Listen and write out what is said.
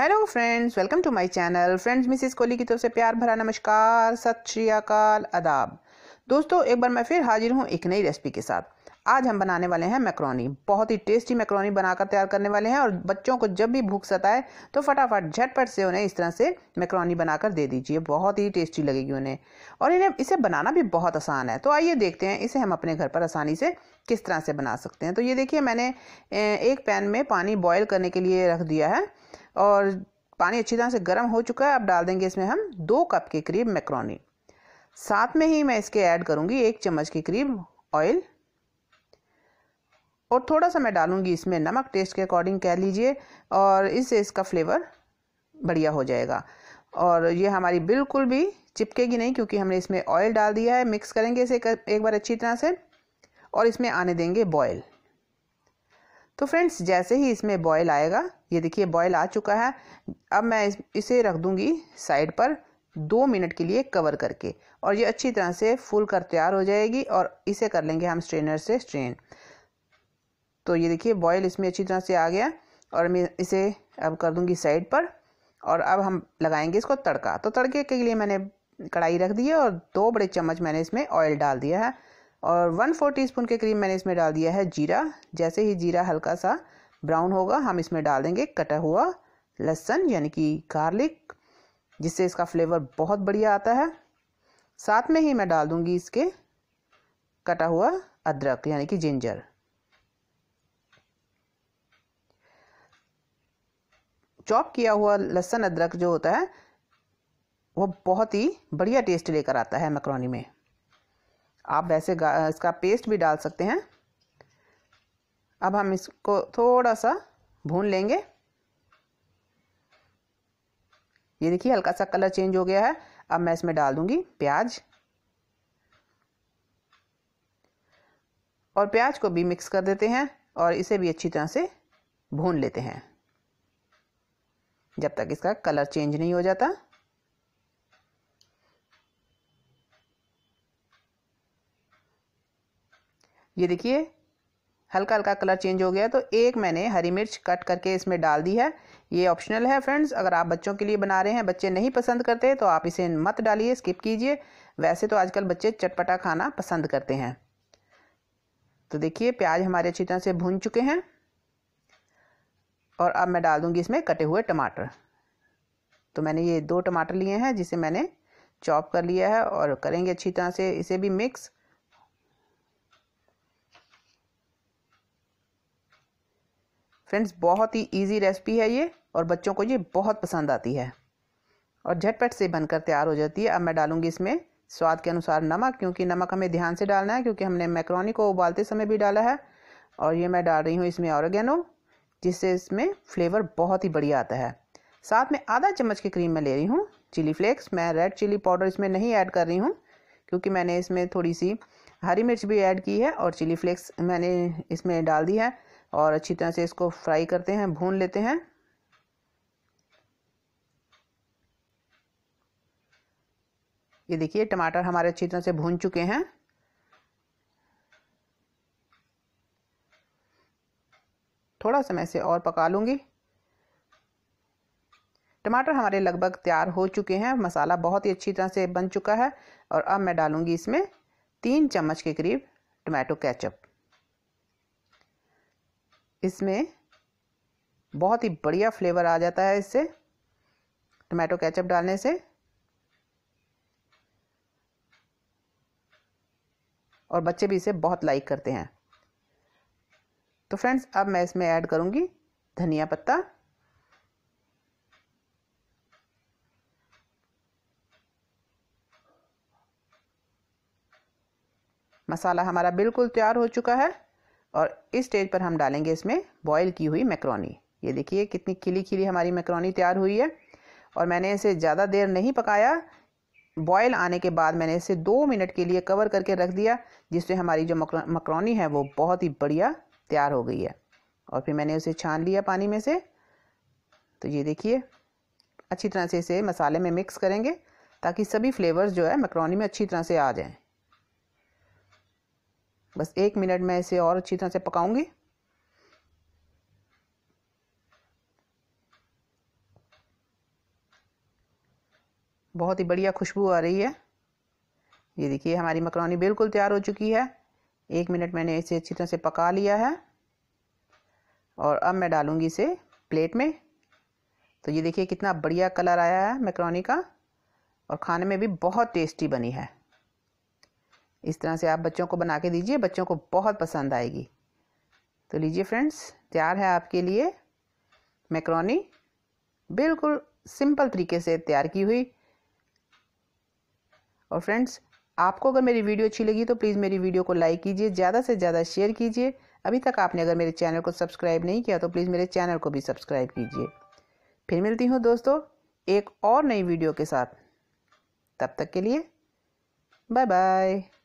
hello friends welcome to my channel friends Mrs Kohli की तरफ से प्यार भरा नमस्कार सत श्री अकाल अदाब दोस्तों एक बार मैं फिर हाजिर हूँ एक नई रेसिपी के साथ आज हम बनाने वाले हैं मैक्रोनी बहुत ही टेस्टी मैक्रोनी बनाकर तैयार करने वाले हैं और बच्चों को जब भी भूख सताए तो फटाफट झटपट से उन्हें इस तरह से मैक्रोनी बनाकर दे दीजिए बहुत ही टेस्टी लगेगी उन्हें और इन्हें इसे बनाना भी बहुत आसान है तो आइए देखते हैं इसे हम अपने घर पर आसानी से किस तरह से बना सकते हैं तो ये देखिए मैंने एक पैन में पानी बॉयल करने के लिए रख दिया है और पानी अच्छी तरह से गर्म हो चुका है अब डाल देंगे इसमें हम दो कप के करीब मैक्रोनी साथ में ही मैं इसके ऐड करूँगी एक चम्मच के करीब ऑयल और थोड़ा सा मैं डालूंगी इसमें नमक टेस्ट के अकॉर्डिंग कह लीजिए और इससे इसका फ्लेवर बढ़िया हो जाएगा और ये हमारी बिल्कुल भी चिपकेगी नहीं क्योंकि हमने इसमें ऑयल डाल दिया है मिक्स करेंगे इसे एक बार अच्छी तरह से और इसमें आने देंगे बॉयल तो फ्रेंड्स जैसे ही इसमें बॉयल आएगा ये देखिए बॉयल आ चुका है अब मैं इसे रख दूँगी साइड पर दो मिनट के लिए कवर करके और ये अच्छी तरह से फूल कर तैयार हो जाएगी और इसे कर लेंगे हम स्ट्रेनर से स्ट्रेन तो ये देखिए बॉयल इसमें अच्छी तरह से आ गया और मैं इसे अब कर दूंगी साइड पर और अब हम लगाएंगे इसको तड़का तो तड़के के लिए मैंने कढ़ाई रख दी है और दो बड़े चम्मच मैंने इसमें ऑयल डाल दिया है और वन फोर टी के करीब मैंने इसमें डाल दिया है जीरा जैसे ही जीरा हल्का सा ब्राउन होगा हम इसमें डाल देंगे कटा हुआ लहसन यानी कि गार्लिक जिससे इसका फ्लेवर बहुत बढ़िया आता है साथ में ही मैं डाल दूंगी इसके कटा हुआ अदरक यानी कि जिंजर चॉप किया हुआ लहसुन अदरक जो होता है वो बहुत ही बढ़िया टेस्ट लेकर आता है मकरोनी में आप वैसे इसका पेस्ट भी डाल सकते हैं अब हम इसको थोड़ा सा भून लेंगे ये देखिए हल्का सा कलर चेंज हो गया है अब मैं इसमें डाल दूंगी प्याज और प्याज को भी मिक्स कर देते हैं और इसे भी अच्छी तरह से भून लेते हैं जब तक इसका कलर चेंज नहीं हो जाता ये देखिए हल्का हल्का कलर चेंज हो गया तो एक मैंने हरी मिर्च कट करके इसमें डाल दी है ये ऑप्शनल है फ्रेंड्स अगर आप बच्चों के लिए बना रहे हैं बच्चे नहीं पसंद करते तो आप इसे मत डालिए स्किप कीजिए वैसे तो आजकल बच्चे चटपटा खाना पसंद करते हैं तो देखिए प्याज हमारे अच्छी तरह से भून चुके हैं और अब मैं डाल दूँगी इसमें कटे हुए टमाटर तो मैंने ये दो टमाटर लिए हैं जिसे मैंने चॉप कर लिया है और करेंगे अच्छी तरह से इसे भी मिक्स फ्रेंड्स बहुत ही इजी रेसिपी है ये और बच्चों को ये बहुत पसंद आती है और झटपट से बनकर तैयार हो जाती है अब मैं डालूंगी इसमें स्वाद के अनुसार नमक क्योंकि नमक हमें ध्यान से डालना है क्योंकि हमने मैक्रोनी को उबालते समय भी डाला है और ये मैं डाल रही हूँ इसमें ऑरगेनो जिससे इसमें फ्लेवर बहुत ही बढ़िया आता है साथ में आधा चम्मच की क्रीम मैं ले रही हूँ चिली फ्लेक्स मैं रेड चिली पाउडर इसमें नहीं ऐड कर रही हूँ क्योंकि मैंने इसमें थोड़ी सी हरी मिर्च भी ऐड की है और चिली फ्लेक्स मैंने इसमें डाल दी है और अच्छी तरह से इसको फ्राई करते हैं भून लेते हैं ये देखिए टमाटर हमारे अच्छी तरह से भून चुके हैं थोड़ा समय से और पका लूँगी टमाटर हमारे लगभग तैयार हो चुके हैं मसाला बहुत ही अच्छी तरह से बन चुका है और अब मैं डालूँगी इसमें तीन चम्मच के करीब टमाटो केचप इसमें बहुत ही बढ़िया फ्लेवर आ जाता है इससे टमाटो केचप डालने से और बच्चे भी इसे बहुत लाइक करते हैं तो फ्रेंड्स अब मैं इसमें ऐड करूंगी धनिया पत्ता मसाला हमारा बिल्कुल तैयार हो चुका है और इस स्टेज पर हम डालेंगे इसमें बॉईल की हुई मैक्रोनी ये देखिए कितनी खिली खिली हमारी मैक्रोनी तैयार हुई है और मैंने इसे ज़्यादा देर नहीं पकाया बॉयल आने के बाद मैंने इसे दो मिनट के लिए कवर करके रख दिया जिससे हमारी जो मकरोनी है वो बहुत ही बढ़िया तैयार हो गई है और फिर मैंने उसे छान लिया पानी में से तो ये देखिए अच्छी तरह से इसे मसाले में मिक्स करेंगे ताकि सभी फ्लेवर्स जो है मैक्रोनी में अच्छी तरह से आ जाएं बस एक मिनट में इसे और अच्छी तरह से पकाऊंगी बहुत ही बढ़िया खुशबू आ रही है ये देखिए हमारी मकरोनी बिल्कुल तैयार हो चुकी है एक मिनट मैंने इसे अच्छी तरह से पका लिया है और अब मैं डालूँगी इसे प्लेट में तो ये देखिए कितना बढ़िया कलर आया है मैक्रोनी का और खाने में भी बहुत टेस्टी बनी है इस तरह से आप बच्चों को बना के दीजिए बच्चों को बहुत पसंद आएगी तो लीजिए फ्रेंड्स तैयार है आपके लिए मैक्रोनी बिल्कुल सिंपल तरीके से तैयार की हुई और फ्रेंड्स आपको अगर मेरी वीडियो अच्छी लगी तो प्लीज़ मेरी वीडियो को लाइक कीजिए ज़्यादा से ज़्यादा शेयर कीजिए अभी तक आपने अगर मेरे चैनल को सब्सक्राइब नहीं किया तो प्लीज़ मेरे चैनल को भी सब्सक्राइब कीजिए फिर मिलती हूँ दोस्तों एक और नई वीडियो के साथ तब तक के लिए बाय बाय